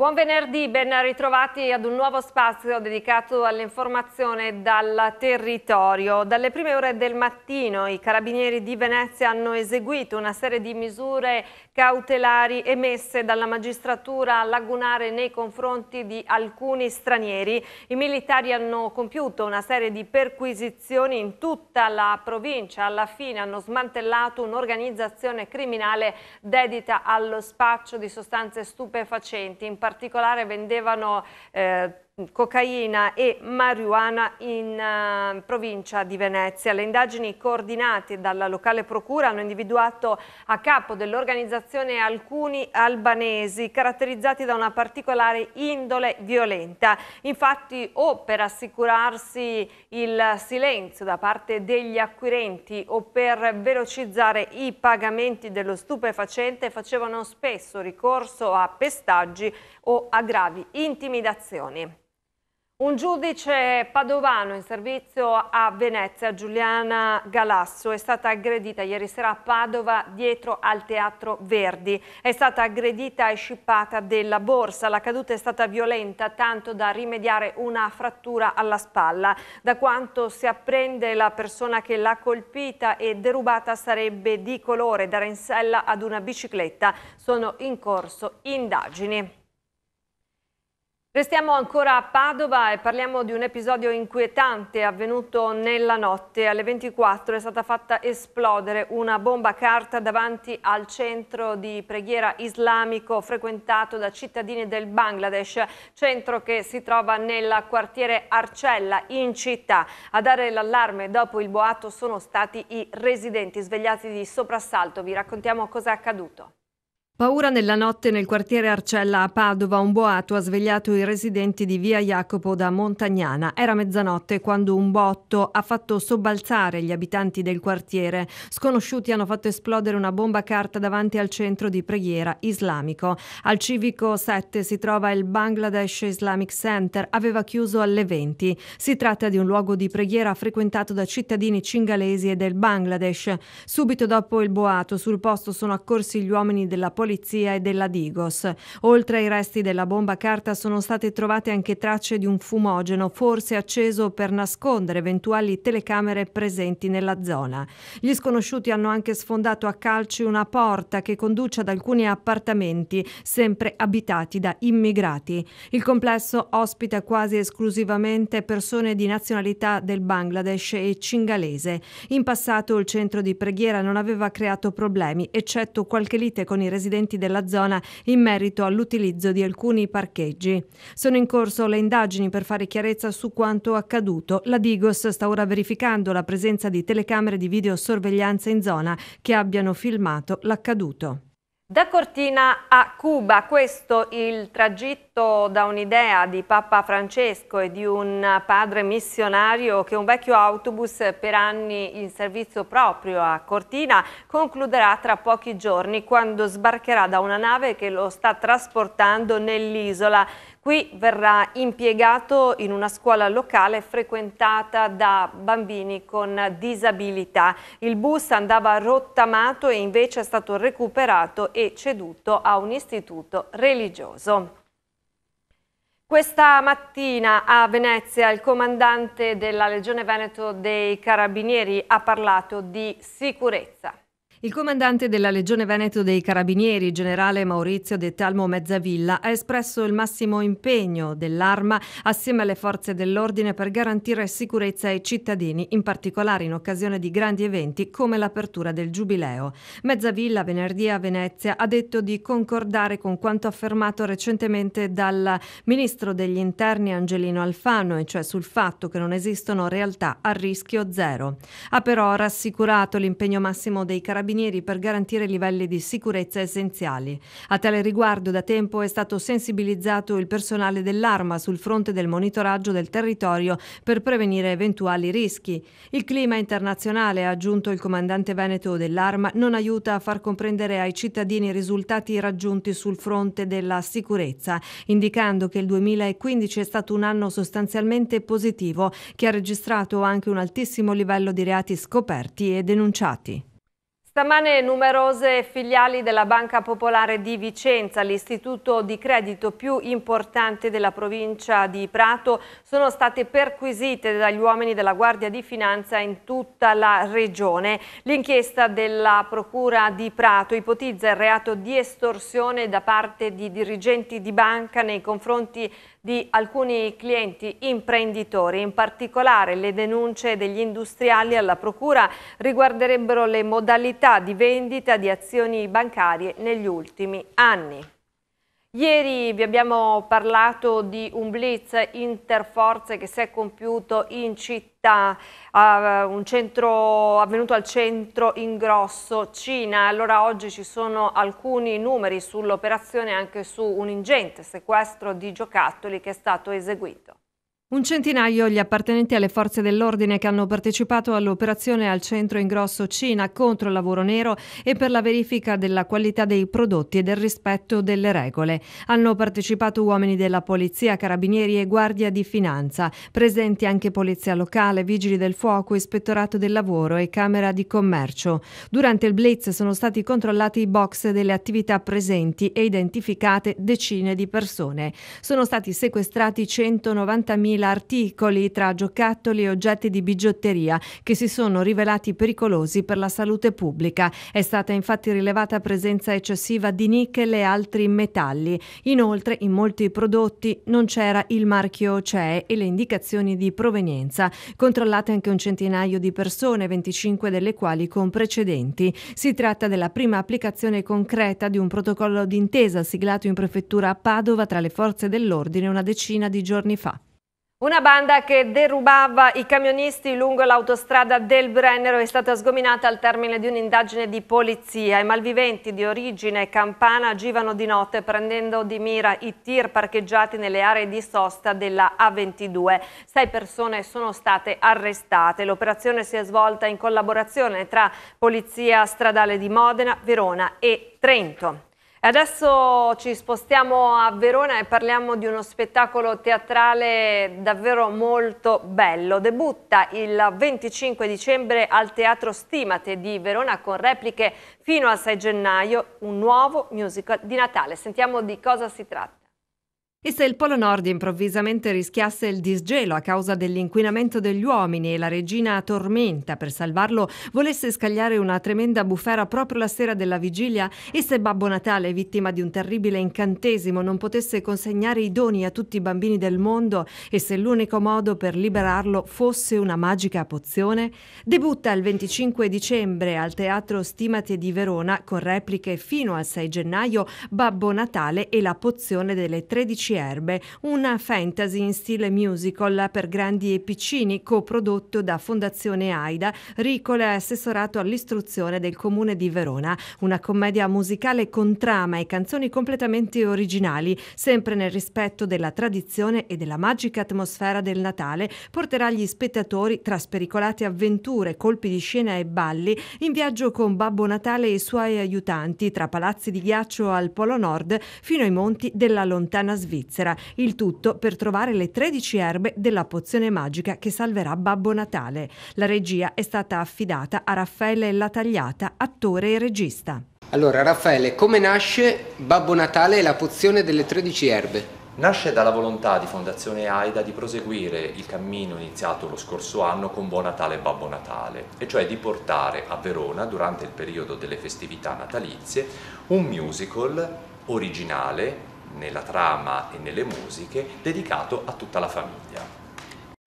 Buon venerdì, ben ritrovati ad un nuovo spazio dedicato all'informazione dal territorio. Dalle prime ore del mattino i carabinieri di Venezia hanno eseguito una serie di misure cautelari emesse dalla magistratura lagunare nei confronti di alcuni stranieri. I militari hanno compiuto una serie di perquisizioni in tutta la provincia. Alla fine hanno smantellato un'organizzazione criminale dedita allo spaccio di sostanze stupefacenti. In particolare vendevano eh, Mm, cocaina e marijuana in eh, provincia di Venezia. Le indagini coordinate dalla locale procura hanno individuato a capo dell'organizzazione alcuni albanesi caratterizzati da una particolare indole violenta. Infatti o per assicurarsi il silenzio da parte degli acquirenti o per velocizzare i pagamenti dello stupefacente facevano spesso ricorso a pestaggi o a gravi intimidazioni. Un giudice padovano in servizio a Venezia, Giuliana Galasso, è stata aggredita ieri sera a Padova dietro al Teatro Verdi. È stata aggredita e scippata della borsa. La caduta è stata violenta tanto da rimediare una frattura alla spalla. Da quanto si apprende la persona che l'ha colpita e derubata sarebbe di colore dare in sella ad una bicicletta. Sono in corso indagini. Restiamo ancora a Padova e parliamo di un episodio inquietante avvenuto nella notte. Alle 24 è stata fatta esplodere una bomba carta davanti al centro di preghiera islamico frequentato da cittadini del Bangladesh, centro che si trova nel quartiere Arcella in città. A dare l'allarme dopo il boato sono stati i residenti svegliati di soprassalto. Vi raccontiamo cosa è accaduto. Paura nella notte nel quartiere Arcella a Padova, un boato ha svegliato i residenti di via Jacopo da Montagnana. Era mezzanotte quando un botto ha fatto sobbalzare gli abitanti del quartiere. Sconosciuti hanno fatto esplodere una bomba carta davanti al centro di preghiera islamico. Al civico 7 si trova il Bangladesh Islamic Center, aveva chiuso alle 20. Si tratta di un luogo di preghiera frequentato da cittadini cingalesi e del Bangladesh. Subito dopo il boato sul posto sono accorsi gli uomini della polizia polizia e della Digos. Oltre ai resti della bomba carta sono state trovate anche tracce di un fumogeno, forse acceso per nascondere eventuali telecamere presenti nella zona. Gli sconosciuti hanno anche sfondato a calci una porta che conduce ad alcuni appartamenti, sempre abitati da immigrati. Il complesso ospita quasi esclusivamente persone di nazionalità del Bangladesh e cingalese. In passato il centro di preghiera non aveva creato problemi, eccetto qualche lite con i residenti residenti della zona in merito all'utilizzo di alcuni parcheggi. Sono in corso le indagini per fare chiarezza su quanto accaduto. La Digos sta ora verificando la presenza di telecamere di videosorveglianza in zona che abbiano filmato l'accaduto. Da Cortina a Cuba, questo il tragitto da un'idea di Papa Francesco e di un padre missionario che un vecchio autobus per anni in servizio proprio a Cortina concluderà tra pochi giorni quando sbarcherà da una nave che lo sta trasportando nell'isola Qui verrà impiegato in una scuola locale frequentata da bambini con disabilità. Il bus andava rottamato e invece è stato recuperato e ceduto a un istituto religioso. Questa mattina a Venezia il comandante della Legione Veneto dei Carabinieri ha parlato di sicurezza. Il comandante della Legione Veneto dei Carabinieri, generale Maurizio De Talmo Mezzavilla, ha espresso il massimo impegno dell'arma assieme alle forze dell'ordine per garantire sicurezza ai cittadini, in particolare in occasione di grandi eventi come l'apertura del Giubileo. Mezzavilla venerdì a Venezia ha detto di concordare con quanto affermato recentemente dal ministro degli interni Angelino Alfano, e cioè sul fatto che non esistono realtà a rischio zero. Ha però rassicurato l'impegno massimo dei carabinieri carabinieri per garantire livelli di sicurezza essenziali. A tale riguardo da tempo è stato sensibilizzato il personale dell'Arma sul fronte del monitoraggio del territorio per prevenire eventuali rischi. Il clima internazionale, ha aggiunto il comandante veneto dell'Arma, non aiuta a far comprendere ai cittadini i risultati raggiunti sul fronte della sicurezza, indicando che il 2015 è stato un anno sostanzialmente positivo che ha registrato anche un altissimo livello di reati scoperti e denunciati. Stamane numerose filiali della Banca Popolare di Vicenza, l'istituto di credito più importante della provincia di Prato, sono state perquisite dagli uomini della Guardia di Finanza in tutta la regione. L'inchiesta della Procura di Prato ipotizza il reato di estorsione da parte di dirigenti di banca nei confronti di alcuni clienti imprenditori. In particolare le denunce degli industriali alla Procura riguarderebbero le modalità modalità di vendita di azioni bancarie negli ultimi anni. Ieri vi abbiamo parlato di un blitz interforze che si è compiuto in città, uh, un centro avvenuto al centro ingrosso Cina. Allora oggi ci sono alcuni numeri sull'operazione anche su un ingente sequestro di giocattoli che è stato eseguito. Un centinaio gli appartenenti alle forze dell'ordine che hanno partecipato all'operazione al centro ingrosso Cina contro il lavoro nero e per la verifica della qualità dei prodotti e del rispetto delle regole. Hanno partecipato uomini della polizia, carabinieri e guardia di finanza, presenti anche polizia locale, vigili del fuoco, ispettorato del lavoro e camera di commercio. Durante il blitz sono stati controllati i box delle attività presenti e identificate decine di persone. Sono stati sequestrati 190.000 3.000 articoli tra giocattoli e oggetti di bigiotteria che si sono rivelati pericolosi per la salute pubblica. È stata infatti rilevata presenza eccessiva di nichel e altri metalli. Inoltre in molti prodotti non c'era il marchio CE e le indicazioni di provenienza. Controllate anche un centinaio di persone, 25 delle quali con precedenti. Si tratta della prima applicazione concreta di un protocollo d'intesa siglato in prefettura a Padova tra le forze dell'ordine una decina di giorni fa. Una banda che derubava i camionisti lungo l'autostrada del Brennero è stata sgominata al termine di un'indagine di polizia. I malviventi di origine campana agivano di notte prendendo di mira i tir parcheggiati nelle aree di sosta della A22. Sei persone sono state arrestate. L'operazione si è svolta in collaborazione tra Polizia Stradale di Modena, Verona e Trento. Adesso ci spostiamo a Verona e parliamo di uno spettacolo teatrale davvero molto bello. Debutta il 25 dicembre al Teatro Stimate di Verona con repliche fino al 6 gennaio, un nuovo musical di Natale. Sentiamo di cosa si tratta. E se il Polo Nord improvvisamente rischiasse il disgelo a causa dell'inquinamento degli uomini e la regina Tormenta per salvarlo volesse scagliare una tremenda bufera proprio la sera della vigilia? E se Babbo Natale, vittima di un terribile incantesimo, non potesse consegnare i doni a tutti i bambini del mondo? E se l'unico modo per liberarlo fosse una magica pozione? Debutta il 25 dicembre al Teatro Stimati di Verona con repliche fino al 6 gennaio Babbo Natale e la pozione delle 13 10 erbe, una fantasy in stile musical per grandi e piccini, coprodotto da Fondazione Aida, Ricole assessorato all'istruzione del comune di Verona, una commedia musicale con trama e canzoni completamente originali, sempre nel rispetto della tradizione e della magica atmosfera del Natale, porterà gli spettatori tra spericolate avventure, colpi di scena e balli in viaggio con Babbo Natale e i suoi aiutanti tra palazzi di ghiaccio al Polo Nord fino ai monti della lontana Svizzera. Svizzera. Il tutto per trovare le 13 erbe della pozione magica che salverà Babbo Natale. La regia è stata affidata a Raffaele Latagliata, attore e regista. Allora Raffaele, come nasce Babbo Natale e la pozione delle 13 erbe? Nasce dalla volontà di Fondazione AIDA di proseguire il cammino iniziato lo scorso anno con Buon Natale e Babbo Natale, e cioè di portare a Verona, durante il periodo delle festività natalizie, un musical originale nella trama e nelle musiche, dedicato a tutta la famiglia.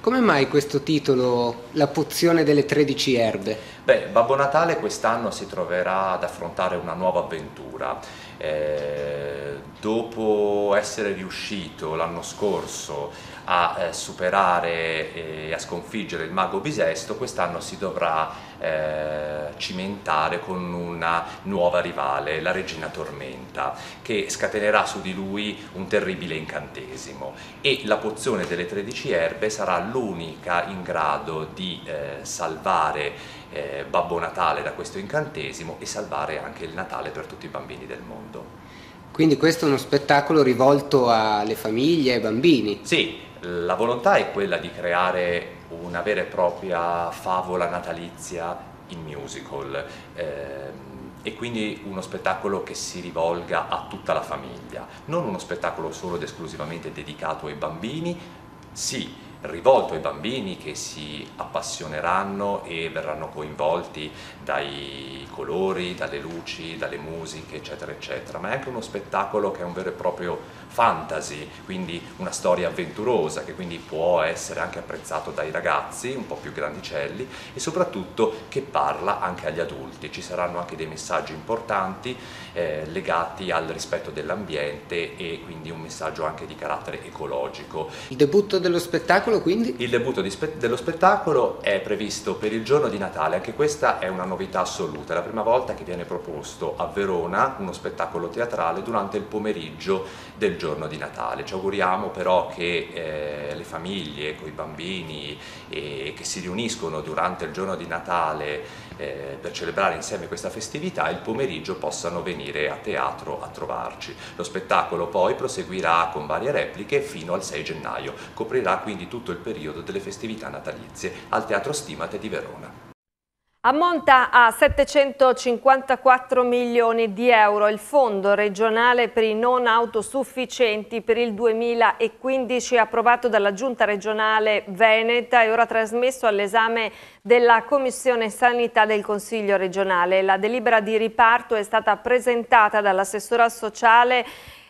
Come mai questo titolo, La pozione delle 13 erbe? Beh, Babbo Natale quest'anno si troverà ad affrontare una nuova avventura eh, dopo essere riuscito l'anno scorso a eh, superare e eh, a sconfiggere il mago bisesto, quest'anno si dovrà eh, cimentare con una nuova rivale, la regina tormenta, che scatenerà su di lui un terribile incantesimo e la pozione delle 13 erbe sarà l'unica in grado di eh, salvare eh, Babbo Natale da questo incantesimo e salvare anche il Natale per tutti i bambini del mondo. Quindi questo è uno spettacolo rivolto alle famiglie e ai bambini? Sì, la volontà è quella di creare una vera e propria favola natalizia in musical eh, e quindi uno spettacolo che si rivolga a tutta la famiglia, non uno spettacolo solo ed esclusivamente dedicato ai bambini, sì, rivolto ai bambini che si appassioneranno e verranno coinvolti dai colori, dalle luci, dalle musiche, eccetera, eccetera, ma è anche uno spettacolo che è un vero e proprio fantasy, quindi una storia avventurosa che quindi può essere anche apprezzato dai ragazzi un po' più grandicelli e soprattutto che parla anche agli adulti. Ci saranno anche dei messaggi importanti eh, legati al rispetto dell'ambiente e quindi un messaggio anche di carattere ecologico. Il debutto dello spettacolo quindi? Il debutto spe dello spettacolo è previsto per il giorno di Natale, anche questa è una novità assoluta, è la prima volta che viene proposto a Verona uno spettacolo teatrale durante il pomeriggio del giorno giorno di Natale. Ci auguriamo però che eh, le famiglie con i bambini eh, che si riuniscono durante il giorno di Natale eh, per celebrare insieme questa festività il pomeriggio possano venire a teatro a trovarci. Lo spettacolo poi proseguirà con varie repliche fino al 6 gennaio, coprirà quindi tutto il periodo delle festività natalizie al Teatro Stimate di Verona. Ammonta a 754 milioni di euro il fondo regionale per i non autosufficienti per il 2015 approvato dalla Giunta regionale Veneta e ora trasmesso all'esame della Commissione Sanità del Consiglio regionale. La delibera di riparto è stata presentata dall'assessora sociale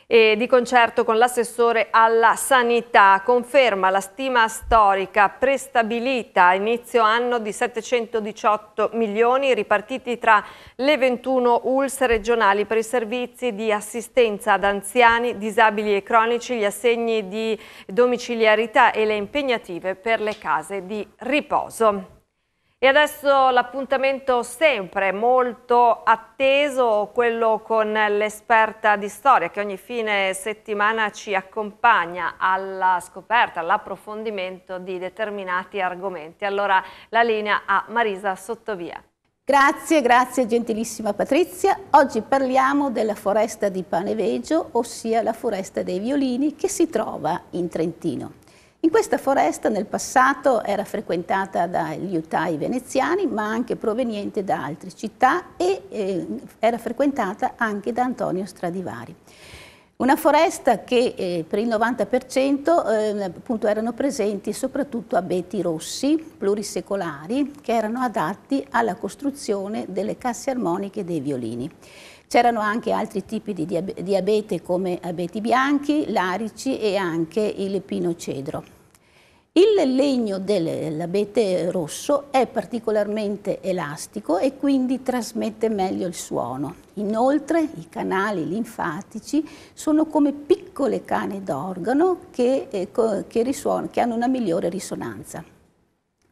e di concerto con l'assessore alla sanità conferma la stima storica prestabilita a inizio anno di 718 milioni ripartiti tra le 21 ULS regionali per i servizi di assistenza ad anziani, disabili e cronici, gli assegni di domiciliarità e le impegnative per le case di riposo. E adesso l'appuntamento sempre molto atteso, quello con l'esperta di storia che ogni fine settimana ci accompagna alla scoperta, all'approfondimento di determinati argomenti. Allora la linea a Marisa Sottovia. Grazie, grazie gentilissima Patrizia. Oggi parliamo della foresta di Panevegio, ossia la foresta dei violini che si trova in Trentino. In questa foresta nel passato era frequentata dagli utai veneziani, ma anche proveniente da altre città e eh, era frequentata anche da Antonio Stradivari. Una foresta che eh, per il 90% eh, appunto erano presenti soprattutto abeti rossi plurisecolari che erano adatti alla costruzione delle casse armoniche e dei violini. C'erano anche altri tipi di diabete come abeti bianchi, larici e anche il pino cedro. Il legno dell'abete rosso è particolarmente elastico e quindi trasmette meglio il suono. Inoltre i canali linfatici sono come piccole cane d'organo che, eh, che, risuono, che hanno una migliore risonanza.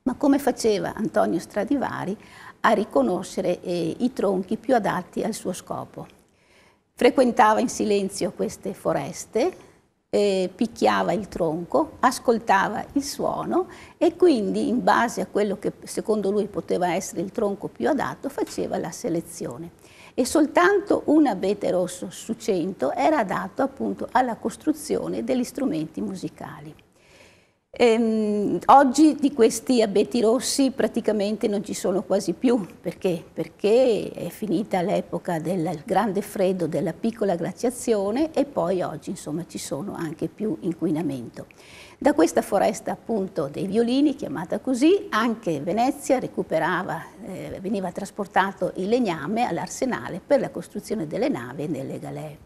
Ma come faceva Antonio Stradivari a riconoscere eh, i tronchi più adatti al suo scopo. Frequentava in silenzio queste foreste, eh, picchiava il tronco, ascoltava il suono e quindi in base a quello che secondo lui poteva essere il tronco più adatto faceva la selezione. E soltanto un abete rosso su 100 era adatto appunto alla costruzione degli strumenti musicali. Ehm, oggi di questi abeti rossi praticamente non ci sono quasi più, perché? Perché è finita l'epoca del grande freddo, della piccola glaciazione e poi oggi insomma ci sono anche più inquinamento. Da questa foresta appunto dei violini, chiamata così, anche Venezia recuperava, eh, veniva trasportato il legname all'arsenale per la costruzione delle navi e delle galee.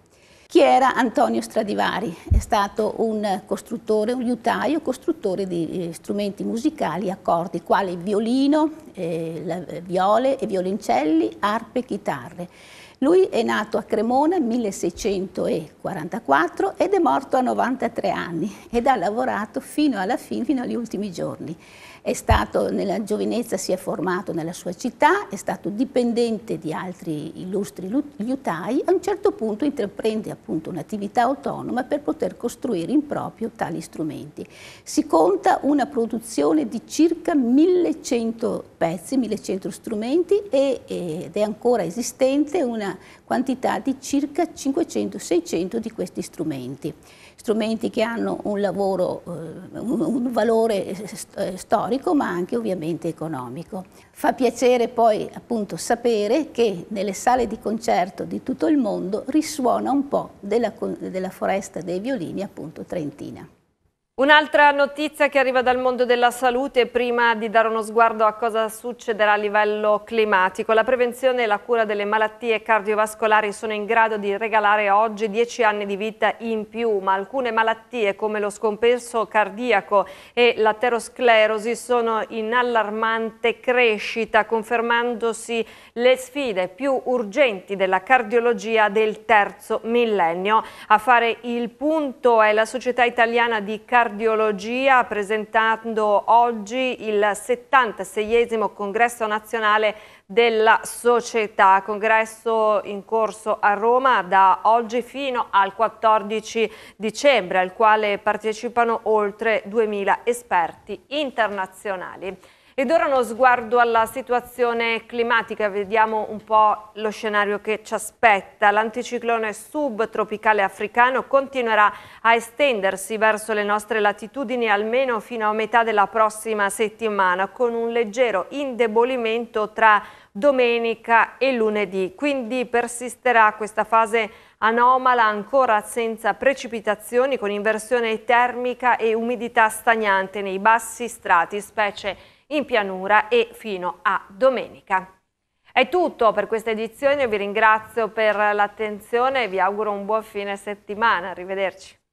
Chi era Antonio Stradivari? È stato un costruttore, un liutaio, costruttore di eh, strumenti musicali accordi, quali violino, eh, eh viole e violoncelli, arpe e chitarre. Lui è nato a Cremona nel 1644 ed è morto a 93 anni ed ha lavorato fino alla fine, fino agli ultimi giorni è stato, nella giovinezza si è formato nella sua città, è stato dipendente di altri illustri liutai, a un certo punto intraprende appunto un'attività autonoma per poter costruire in proprio tali strumenti. Si conta una produzione di circa 1100 pezzi, 1100 strumenti e, ed è ancora esistente una quantità di circa 500-600 di questi strumenti strumenti che hanno un lavoro, eh, un valore eh, eh, storico ma anche ovviamente economico. Fa piacere poi appunto sapere che nelle sale di concerto di tutto il mondo risuona un po' della, della foresta dei violini appunto trentina. Un'altra notizia che arriva dal mondo della salute, prima di dare uno sguardo a cosa succederà a livello climatico, la prevenzione e la cura delle malattie cardiovascolari sono in grado di regalare oggi 10 anni di vita in più, ma alcune malattie come lo scompenso cardiaco e l'aterosclerosi sono in allarmante crescita, confermandosi le sfide più urgenti della cardiologia del terzo millennio. A fare il punto è la Società Italiana di Cardiologia cardiologia presentando oggi il 76esimo congresso nazionale della società, congresso in corso a Roma da oggi fino al 14 dicembre al quale partecipano oltre 2000 esperti internazionali. Ed ora uno sguardo alla situazione climatica, vediamo un po' lo scenario che ci aspetta. L'anticiclone subtropicale africano continuerà a estendersi verso le nostre latitudini almeno fino a metà della prossima settimana, con un leggero indebolimento tra domenica e lunedì. Quindi persisterà questa fase anomala ancora senza precipitazioni con inversione termica e umidità stagnante nei bassi strati, specie in pianura e fino a domenica. È tutto per questa edizione, vi ringrazio per l'attenzione e vi auguro un buon fine settimana. Arrivederci.